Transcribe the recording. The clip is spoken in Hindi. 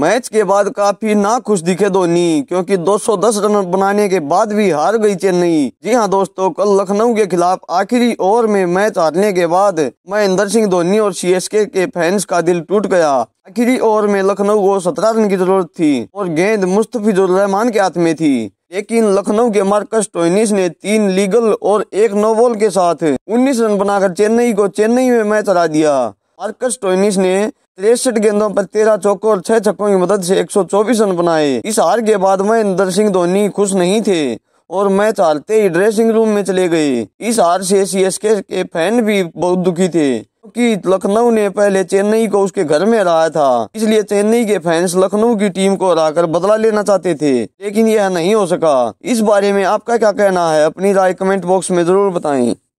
मैच के बाद काफी ना खुश दिखे धोनी क्योंकि 210 रन बनाने के बाद भी हार गई चेन्नई जी हां दोस्तों कल लखनऊ के खिलाफ आखिरी ओवर में मैच हारने के बाद महेंद्र सिंह धोनी और सीएसके के फैंस का दिल टूट गया आखिरी ओवर में लखनऊ को सत्रह रन की जरूरत थी और गेंद मुस्तफिजुर रहमान के हाथ में थी लेकिन लखनऊ के मार्कस टोइनिस ने तीन लीगल और एक नो बॉल के साथ उन्नीस रन बनाकर चेन्नई को चेन्नई में मैच हरा दिया मार्कस टोइनिस ने तिरसठ गेंदों पर तेरह चौकों और छह छक्कों की मदद से 124 रन बनाए इस हार के बाद महेंद्र सिंह धोनी खुश नहीं थे और मैच हारते ही ड्रेसिंग रूम में चले गए इस हार से सीएसके के फैन भी बहुत दुखी थे क्योंकि लखनऊ ने पहले चेन्नई को उसके घर में हराया था इसलिए चेन्नई के फैंस लखनऊ की टीम को कर बदला लेना चाहते थे लेकिन यह नहीं हो सका इस बारे में आपका क्या कहना है अपनी राय कमेंट बॉक्स में जरूर बताएं